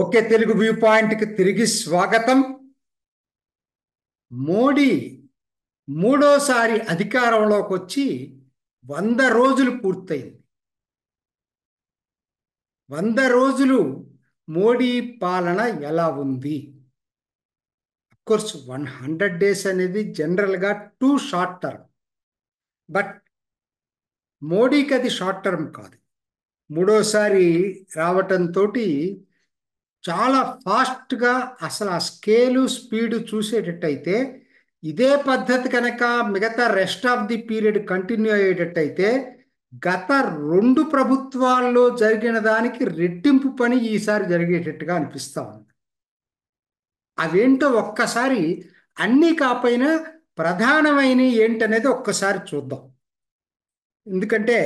okay Telugu view పాయింట్కి తిరిగి స్వాగతం మోడీ మూడోసారి అధికారంలోకి వచ్చి వంద రోజులు పూర్తయింది వంద రోజులు మోడీ పాలన ఎలా ఉంది కోర్స్ వన్ హండ్రెడ్ డేస్ అనేది జనరల్గా టూ షార్ట్ టర్మ్ బట్ మోడీకి అది షార్ట్ టర్మ్ కాదు మూడోసారి రావటంతో చాలా ఫాస్ట్గా అసలు ఆ స్కేలు స్పీడ్ చూసేటట్టయితే ఇదే పద్ధతి కనుక మిగతా rest of the period continue అయ్యేటట్టయితే గత రెండు ప్రభుత్వాల్లో జరిగిన దానికి రెట్టింపు పని ఈసారి జరిగేటట్టుగా అనిపిస్తూ ఉంది అవేంటో ఒక్కసారి అన్నీ కాపోయినా ప్రధానమైన ఏంటనేది ఒక్కసారి చూద్దాం ఎందుకంటే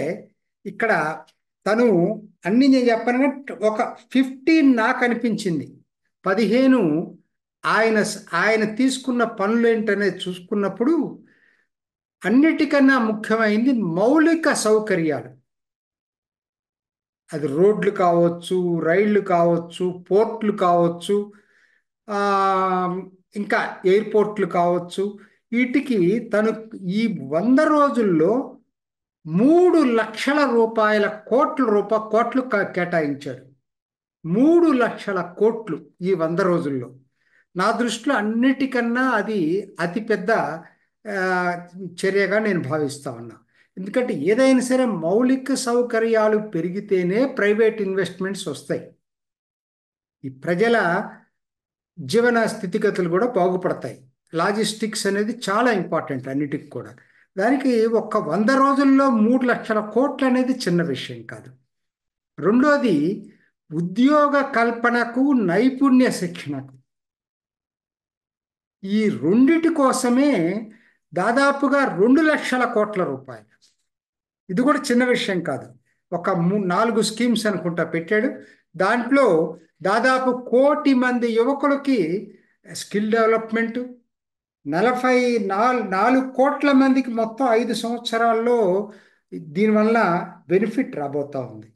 ఇక్కడ తను అన్ని నేను చెప్పాను ఒక ఫిఫ్టీన్ నాకు అనిపించింది పదిహేను ఆయన ఆయన తీసుకున్న పనులు ఏంటనేది చూసుకున్నప్పుడు అన్నిటికన్నా ముఖ్యమైంది మౌలిక సౌకర్యాలు అది రోడ్లు కావచ్చు రైళ్లు కావచ్చు పోర్ట్లు కావచ్చు ఇంకా ఎయిర్పోర్ట్లు కావచ్చు వీటికి తను ఈ వంద రోజుల్లో మూడు లక్షల రూపాయల కోట్ల రూప కోట్లు కేటాయించారు మూడు లక్షల కోట్లు ఈ వంద రోజుల్లో నా దృష్టిలో అన్నిటికన్నా అది అతిపెద్ద చర్యగా నేను భావిస్తా ఉన్నా ఎందుకంటే ఏదైనా సరే మౌలిక సౌకర్యాలు పెరిగితేనే ప్రైవేట్ ఇన్వెస్ట్మెంట్స్ వస్తాయి ఈ ప్రజల జీవన స్థితిగతులు కూడా బాగుపడతాయి లాజిస్టిక్స్ అనేది చాలా ఇంపార్టెంట్ అన్నిటికి కూడా దానికి ఒక్క వంద రోజుల్లో మూడు లక్షల కోట్లు అనేది చిన్న విషయం కాదు రెండోది ఉద్యోగ కల్పనకు నైపుణ్య శిక్షణకు ఈ రెండిటి కోసమే దాదాపుగా రెండు లక్షల కోట్ల రూపాయలు ఇది కూడా చిన్న విషయం కాదు ఒక నాలుగు స్కీమ్స్ అనుకుంటా పెట్టాడు దాంట్లో దాదాపు కోటి మంది యువకులకి స్కిల్ డెవలప్మెంటు నలభై నాలుగు కోట్ల మందికి మొత్తం ఐదు సంవత్సరాల్లో దీనివల్ల బెనిఫిట్ రాబోతా ఉంది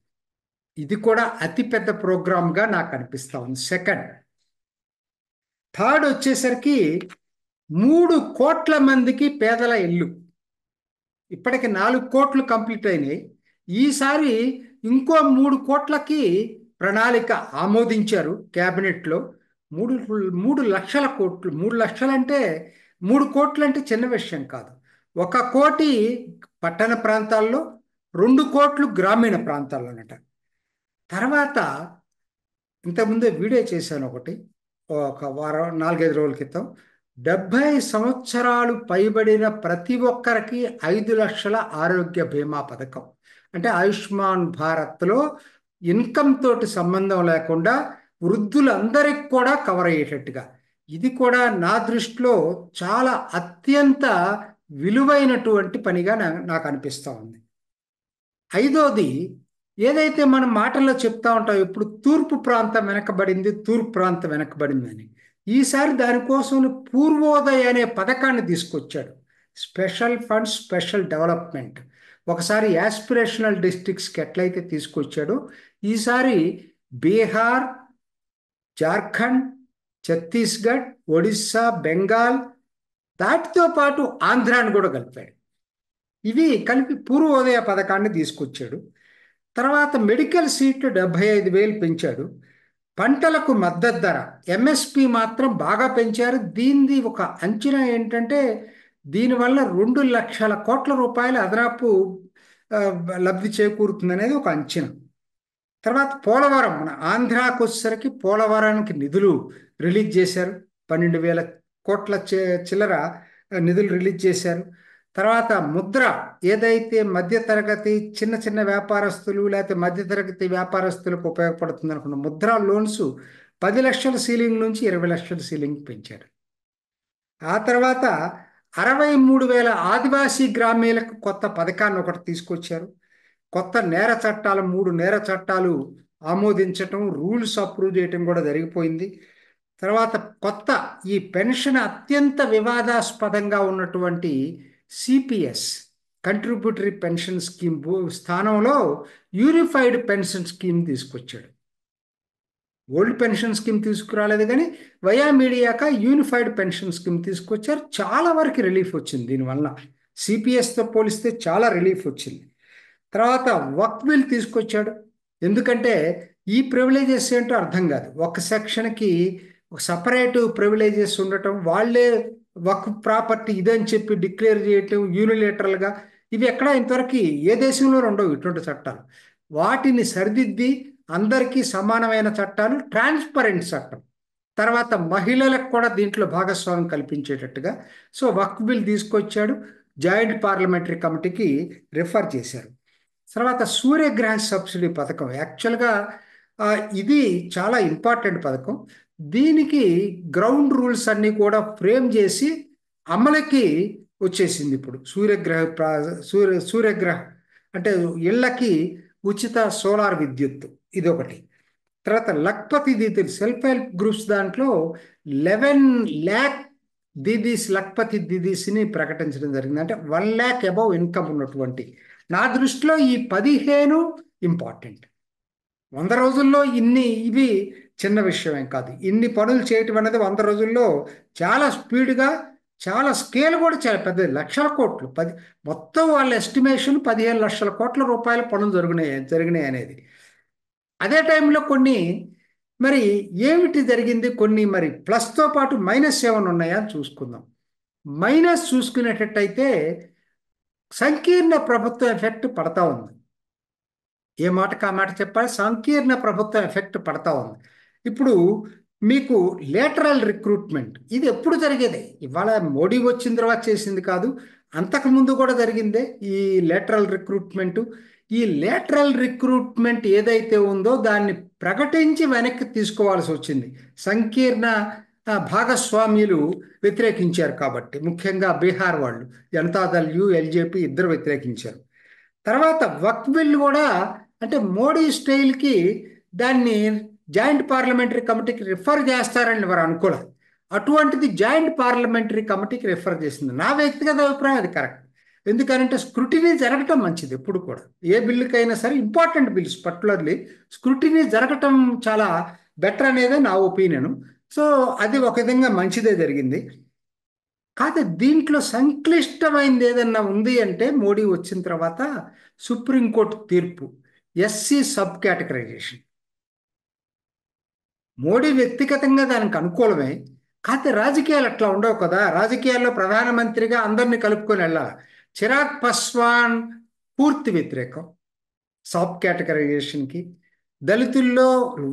ఇది కూడా అతిపెద్ద ప్రోగ్రామ్గా నాకు అనిపిస్తూ ఉంది సెకండ్ థర్డ్ వచ్చేసరికి మూడు కోట్ల మందికి పేదల ఇల్లు ఇప్పటికి నాలుగు కోట్లు కంప్లీట్ అయినాయి ఈసారి ఇంకో మూడు కోట్లకి ప్రణాళిక ఆమోదించారు క్యాబినెట్లో మూడు మూడు లక్షల కోట్లు మూడు లక్షలు అంటే మూడు కోట్లు అంటే చిన్న విషయం కాదు ఒక కోటి పట్టణ ప్రాంతాల్లో రెండు కోట్లు గ్రామీణ ప్రాంతాల్లో అనట తర్వాత ఇంతకుముందే వీడియో చేశాను ఒకటి ఒక వారం నాలుగైదు రోజుల క్రితం డెబ్భై సంవత్సరాలు పైబడిన ప్రతి ఒక్కరికి ఐదు లక్షల ఆరోగ్య బీమా పథకం అంటే ఆయుష్మాన్ భారత్లో ఇన్కమ్ తోటి సంబంధం లేకుండా వృద్ధులందరికి కూడా కవర్ అయ్యేటట్టుగా ఇది కూడా నా దృష్టిలో చాలా అత్యంత విలువైనటువంటి పనిగా నాకు అనిపిస్తూ ఉంది ఐదోది ఏదైతే మనం మాటల్లో చెప్తా ఉంటాం ఇప్పుడు తూర్పు ప్రాంతం వెనకబడింది తూర్పు ప్రాంతం వెనకబడింది అని ఈసారి దానికోసం పూర్వోదయ అనే పథకాన్ని తీసుకొచ్చాడు స్పెషల్ ఫండ్ స్పెషల్ డెవలప్మెంట్ ఒకసారి యాస్పిరేషనల్ డిస్ట్రిక్ట్స్కి ఎట్లయితే తీసుకొచ్చాడో ఈసారి బీహార్ జార్ఖండ్ ఛత్తీస్గఢ్ ఒడిస్సా బెంగాల్ దాటితో పాటు ఆంధ్రాను కూడా కలిపాడు ఇవి కలిపి పూర్వోదయ పథకాన్ని తీసుకొచ్చాడు తర్వాత మెడికల్ సీట్లు డెబ్బై ఐదు వేలు పెంచాడు పంటలకు మద్దతు ధర ఎంఎస్పి మాత్రం బాగా పెంచారు దీనిది ఒక అంచనా ఏంటంటే దీనివల్ల రెండు లక్షల కోట్ల రూపాయల అదనపు లబ్ధి చేకూరుతుందనేది ఒక అంచనా తర్వాత పోలవరం మన ఆంధ్రాకు వచ్చేసరికి పోలవరానికి నిధులు రిలీజ్ చేశారు పన్నెండు వేల కోట్ల చిల్లర నిధులు రిలీజ్ చేశారు తర్వాత ముద్ర ఏదైతే మధ్యతరగతి చిన్న చిన్న వ్యాపారస్తులు లేకపోతే మధ్యతరగతి వ్యాపారస్తులకు ఉపయోగపడుతుంది అనుకున్న ముద్ర లోన్స్ పది లక్షల సీలింగ్ నుంచి ఇరవై లక్షల సీలింగ్ పెంచారు ఆ తర్వాత అరవై మూడు వేల ఆదివాసీ గ్రామీలకు కొత్త పథకాన్ని ఒకటి తీసుకొచ్చారు కొత్త నేర చట్టాలు మూడు నేర చట్టాలు ఆమోదించటం రూల్స్ అప్రూవ్ చేయటం కూడా జరిగిపోయింది తర్వాత కొత్త ఈ పెన్షన్ అత్యంత వివాదాస్పదంగా ఉన్నటువంటి సిపిఎస్ కంట్రిబ్యూటరీ పెన్షన్ స్కీమ్ స్థానంలో యూనిఫైడ్ పెన్షన్ స్కీమ్ తీసుకొచ్చాడు ఓల్డ్ పెన్షన్ స్కీమ్ తీసుకురాలేదు కానీ వయా మీడియాక యూనిఫైడ్ పెన్షన్ స్కీమ్ తీసుకొచ్చారు చాలా వరకు రిలీఫ్ వచ్చింది దీనివల్ల సిపిఎస్తో పోలిస్తే చాలా రిలీఫ్ వచ్చింది తర్వాత వక్విల్ తీసుకొచ్చాడు ఎందుకంటే ఈ ప్రివిలేజెస్ ఏంటో అర్థం కాదు ఒక సెక్షన్కి సపరేట్ ప్రివిలేజెస్ ఉండటం వాళ్ళే వక్ ప్రాపర్టీ ఇదని చెప్పి డిక్లేర్ చేయటం యూనిలేటరల్గా ఇవి ఎక్కడ ఇంతవరకు ఏ దేశంలో ఉండవు ఇటువంటి చట్టాలు వాటిని సరిదిద్ది అందరికీ సమానమైన చట్టాలు ట్రాన్స్పరెంట్ చట్టం తర్వాత మహిళలకు కూడా దీంట్లో భాగస్వామ్యం కల్పించేటట్టుగా సో వక్ బిల్ తీసుకొచ్చాడు జాయింట్ పార్లమెంటరీ కమిటీకి రిఫర్ చేశారు తర్వాత సూర్యగ్రహ సబ్సిడీ పథకం యాక్చువల్గా ఇది చాలా ఇంపార్టెంట్ పథకం దీనికి గ్రౌండ్ రూల్స్ అన్నీ కూడా ఫ్రేమ్ చేసి అమలకి వచ్చేసింది ఇప్పుడు సూర్యగ్రహ సూర్య సూర్యగ్రహ అంటే ఇళ్ళకి ఉచిత సోలార్ విద్యుత్ ఇదొకటి తర్వాత లక్పతి దీదీలు సెల్ఫ్ హెల్ప్ గ్రూప్స్ దాంట్లో లెవెన్ ల్యాక్ దీదీస్ లక్పతి దీదీస్ని ప్రకటించడం జరిగింది అంటే వన్ ల్యాక్ అబౌవ్ ఇన్కమ్ ఉన్నటువంటి నా దృష్టిలో ఈ పదిహేను ఇంపార్టెంట్ వంద రోజుల్లో ఇన్ని ఇవి చిన్న విషయమేం కాదు ఇన్ని పనులు చేయటం అనేది వంద రోజుల్లో చాలా స్పీడ్గా చాలా స్కేల్ కూడా చాలా పెద్ద లక్షల కోట్లు పది మొత్తం వాళ్ళ ఎస్టిమేషన్ పదిహేను లక్షల కోట్ల రూపాయల పనులు జరిగినాయి జరిగినాయి అనేది అదే టైంలో కొన్ని మరి ఏమిటి జరిగింది కొన్ని మరి ప్లస్తో పాటు మైనస్ ఏమైనా ఉన్నాయా అని చూసుకుందాం మైనస్ చూసుకునేటట్టయితే సంకీర్ణ ప్రభుత్వం ఎఫెక్ట్ పడతా ఉంది ఏ మాటకు ఆ మాట చెప్పాలి సంకీర్ణ ప్రభుత్వం ఎఫెక్ట్ పడతా ఉంది ఇప్పుడు మీకు లేటరల్ రిక్రూట్మెంట్ ఇది ఎప్పుడు జరిగేదే ఇవాళ మోడీ వచ్చిన తర్వాత చేసింది కాదు అంతకుముందు కూడా జరిగిందే ఈ లేటరల్ రిక్రూట్మెంట్ ఈ లేటరల్ రిక్రూట్మెంట్ ఏదైతే ఉందో దాన్ని ప్రకటించి వెనక్కి తీసుకోవాల్సి వచ్చింది సంకీర్ణ భాగస్వామ్యులు వ్యతిరేకించారు కాబట్టి ముఖ్యంగా బీహార్ వాళ్ళు జనతాదళ్ యు ఎల్జేపీ ఇద్దరు వ్యతిరేకించారు తర్వాత వక్ బిల్ కూడా అంటే మోడీ స్టైల్కి దాన్ని జాయింట్ పార్లమెంటరీ కమిటీకి రిఫర్ చేస్తారని వారు అనుకోలేదు అటువంటిది జాయింట్ పార్లమెంటరీ కమిటీకి రిఫర్ చేసింది నా వ్యక్తిగత అభిప్రాయం అది కరెక్ట్ ఎందుకనంటే స్క్రూటినీ జరగటం మంచిది ఎప్పుడు కూడా ఏ బిల్లుకైనా సరే ఇంపార్టెంట్ బిల్స్ పర్టికులర్లీ స్క్రూటినీ జరగటం చాలా బెటర్ అనేది నా ఒపీనియన్ సో అది ఒక విధంగా మంచిదే జరిగింది కాదు దీంట్లో సంక్లిష్టమైనది ఏదన్నా ఉంది అంటే మోడీ వచ్చిన తర్వాత సుప్రీంకోర్టు తీర్పు ఎస్సీ సబ్ కేటగరైజేషన్ మోడీ వ్యక్తిగతంగా దానికి అనుకూలమే కాకపోతే రాజకీయాలు అట్లా ఉండవు కదా రాజకీయాల్లో ప్రధానమంత్రిగా అందరిని కలుపుకొని వెళ్ళాలి చిరాగ్ పస్వాన్ పూర్తి వ్యతిరేకం సబ్ కేటగరైజేషన్కి దళితుల్లో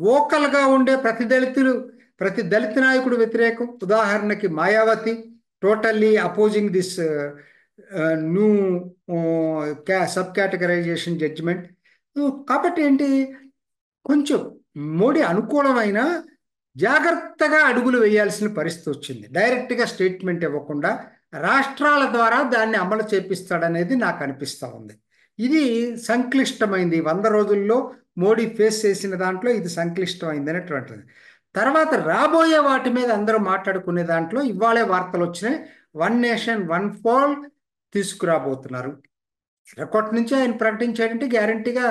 లోకల్గా ఉండే ప్రతి దళితులు ప్రతి దళిత నాయకుడు వ్యతిరేకం ఉదాహరణకి Mayawati totally opposing this new క్యా సబ్ కేటగరైజేషన్ జడ్జిమెంట్ కాబట్టి ఏంటి కొంచెం మోడీ అనుకూలమైన జాగ్రత్తగా అడుగులు వేయాల్సిన పరిస్థితి వచ్చింది డైరెక్ట్గా స్టేట్మెంట్ ఇవ్వకుండా రాష్ట్రాల ద్వారా దాన్ని అమలు చేపిస్తాడనేది నాకు అనిపిస్తూ ఉంది ఇది సంక్లిష్టమైంది వంద రోజుల్లో మోడీ ఫేస్ చేసిన దాంట్లో ఇది సంక్లిష్టమైంది అనేటువంటిది తర్వాత రాబోయే వాటి మీద అందరూ మాట్లాడుకునే దాంట్లో ఇవాళే వార్తలు వచ్చినాయి వన్ నేషన్ వన్ ఫోల్ తీసుకురాబోతున్నారు ఎర్రకోట నుంచి ఆయన ప్రకటించాడంటే గ్యారంటీగా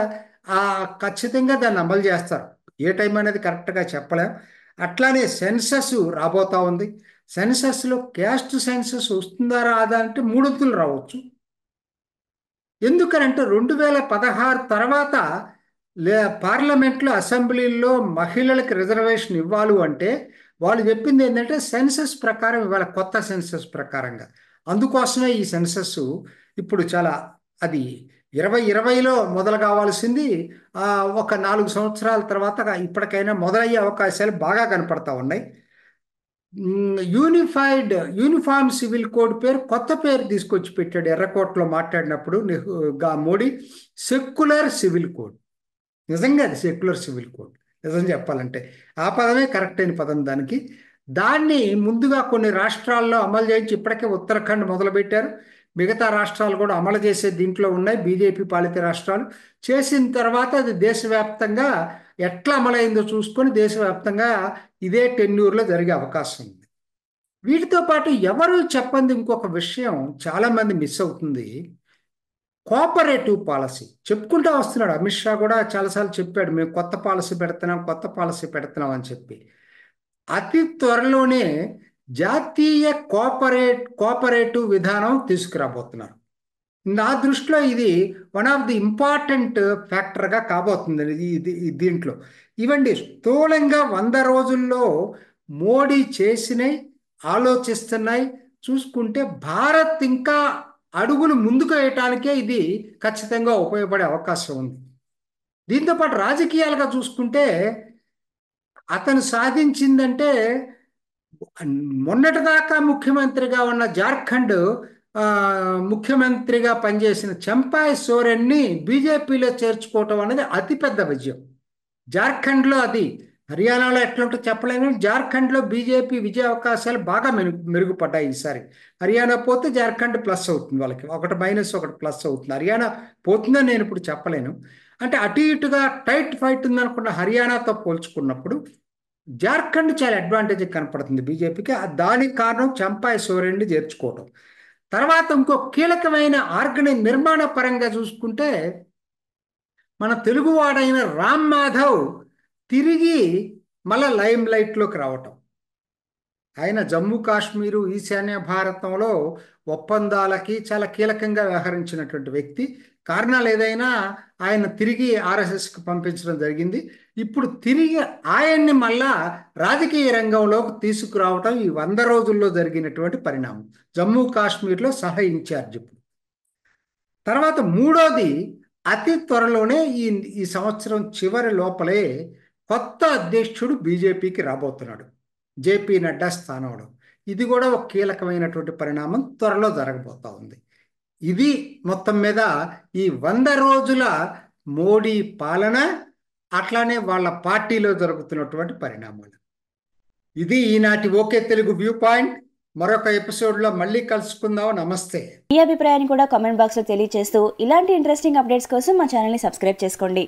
ఖచ్చితంగా దాన్ని అమలు చేస్తారు ఏ టైం అనేది కరెక్ట్గా చెప్పలేం అట్లానే సెన్సస్ రాబోతా ఉంది సెన్సస్లో క్యాస్ట్ సెన్సస్ వస్తుందా రాదా అంటే మూడొంతులు రావచ్చు ఎందుకనంటే రెండు వేల పదహారు తర్వాత లే పార్లమెంట్లో అసెంబ్లీల్లో మహిళలకు రిజర్వేషన్ ఇవ్వాలి అంటే వాళ్ళు చెప్పింది ఏంటంటే సెన్సస్ ప్రకారం ఇవాళ కొత్త సెన్సస్ ప్రకారంగా అందుకోసమే ఈ సెన్సస్ ఇప్పుడు చాలా అది ఇరవై ఇరవైలో మొదలు కావాల్సింది ఒక నాలుగు సంవత్సరాల తర్వాత ఇప్పటికైనా మొదలయ్యే అవకాశాలు బాగా కనపడతా ఉన్నాయి యూనిఫైడ్ యూనిఫామ్ సివిల్ కోడ్ పేరు కొత్త పేరు తీసుకొచ్చి పెట్టాడు ఎర్రకోట్లో మాట్లాడినప్పుడు మోడీ సెక్యులర్ సివిల్ కోడ్ నిజంగా అది సెక్యులర్ సివిల్ కోడ్ నిజం చెప్పాలంటే ఆ పదమే కరెక్ట్ అయిన పదం దానికి దాన్ని ముందుగా కొన్ని రాష్ట్రాల్లో అమలు చేయించి ఇప్పటికే ఉత్తరాఖండ్ మొదలుపెట్టారు మిగతా రాష్ట్రాలు కూడా అమలు చేసే దీంట్లో ఉన్నాయి బీజేపీ పాలిత రాష్ట్రాలు చేసిన తర్వాత అది దేశవ్యాప్తంగా ఎట్లా అమలైందో చూసుకొని దేశవ్యాప్తంగా ఇదే టెన్యూర్లో జరిగే అవకాశం ఉంది వీటితో పాటు ఎవరు చెప్పంది ఇంకొక విషయం చాలామంది మిస్ అవుతుంది కోఆపరేటివ్ పాలసీ చెప్పుకుంటూ వస్తున్నాడు అమిత్ షా కూడా చాలాసార్లు చెప్పాడు మేము కొత్త పాలసీ పెడుతున్నాం కొత్త పాలసీ పెడుతున్నాం అని చెప్పి అతి త్వరలోనే జాతీయ కోఆపరేట్ కోఆపరేటివ్ విధానం తీసుకురాబోతున్నారు నా దృష్టిలో ఇది వన్ ఆఫ్ ది ఇంపార్టెంట్ ఫ్యాక్టర్గా కాబోతుంది ఇది దీంట్లో ఇవండి స్థూలంగా వంద రోజుల్లో మోడీ చేసినాయి ఆలోచిస్తున్నాయి చూసుకుంటే భారత్ ఇంకా అడుగులు ముందుకు వేయటానికే ఇది ఖచ్చితంగా ఉపయోగపడే అవకాశం ఉంది దీంతోపాటు రాజకీయాలుగా చూసుకుంటే అతను సాధించిందంటే మొన్నటిదాకా ముఖ్యమంత్రిగా ఉన్న జార్ఖండ్ ముఖ్యమంత్రిగా పనిచేసిన చంపాయి సోరెన్ని బీజేపీలో చేర్చుకోవటం అనేది అతిపెద్ద విజయం జార్ఖండ్లో అది హర్యానాలో ఎట్లుంటో చెప్పలేము జార్ఖండ్లో బీజేపీ విజయ అవకాశాలు బాగా మెరుగు మెరుగుపడ్డాయి ఈసారి హర్యానా పోతే జార్ఖండ్ ప్లస్ అవుతుంది వాళ్ళకి ఒకటి మైనస్ ఒకటి ప్లస్ అవుతుంది హర్యానా పోతుందని నేను ఇప్పుడు చెప్పలేను అంటే అటు ఇటుగా టైట్ ఫైట్ ఉందనుకున్న హర్యానాతో పోల్చుకున్నప్పుడు జార్ఖండ్ చాలా అడ్వాంటేజ్ కనపడుతుంది బీజేపీకి దానికి కారణం చంపాయి సోరెన్ని చేర్చుకోవడం తర్వాత ఇంకో కీలకమైన ఆర్గని నిర్మాణ పరంగా చూసుకుంటే మన తెలుగువాడైన రామ్ మాధవ్ తిరిగి మళ్ళా లైమ్ లైట్లోకి రావటం ఆయన జమ్మూ కాశ్మీరు ఈశాన్య భారతంలో ఒప్పందాలకి చాలా కీలకంగా వ్యవహరించినటువంటి వ్యక్తి కారణాలు ఏదైనా ఆయన తిరిగి ఆర్ఎస్ఎస్కి పంపించడం జరిగింది ఇప్పుడు తిరిగి ఆయన్ని మళ్ళా రాజకీయ రంగంలోకి తీసుకురావటం ఈ వంద రోజుల్లో జరిగినటువంటి పరిణామం జమ్మూ కాశ్మీర్లో సహ ఇన్ఛార్జ్ ఇప్పుడు తర్వాత మూడోది అతి త్వరలోనే ఈ ఈ సంవత్సరం చివరి లోపలే కొత్త అధ్యక్షుడు బీజేపీకి రాబోతున్నాడు జేపీ నడ్డా స్థానంలో ఇది కూడా ఒక కీలకమైనటువంటి పరిణామం త్వరలో జరగబోతూ ఉంది ఇది మొత్తం మీద ఈ వంద రోజుల మోడీ పాలన అట్లానే వాళ్ళ పార్టీలో జరుగుతున్నటువంటి పరిణామాలు ఇది ఈనాటి ఓకే తెలుగు వ్యూ పాయింట్ మరొక ఎపిసోడ్లో మళ్ళీ కలుసుకుందాం నమస్తే మీ అభిప్రాయాన్ని కూడా కామెంట్ బాక్స్లో తెలియజేస్తూ ఇలాంటి ఇంట్రెస్టింగ్ అప్డేట్స్ కోసం మా ఛానల్ని సబ్స్క్రైబ్ చేసుకోండి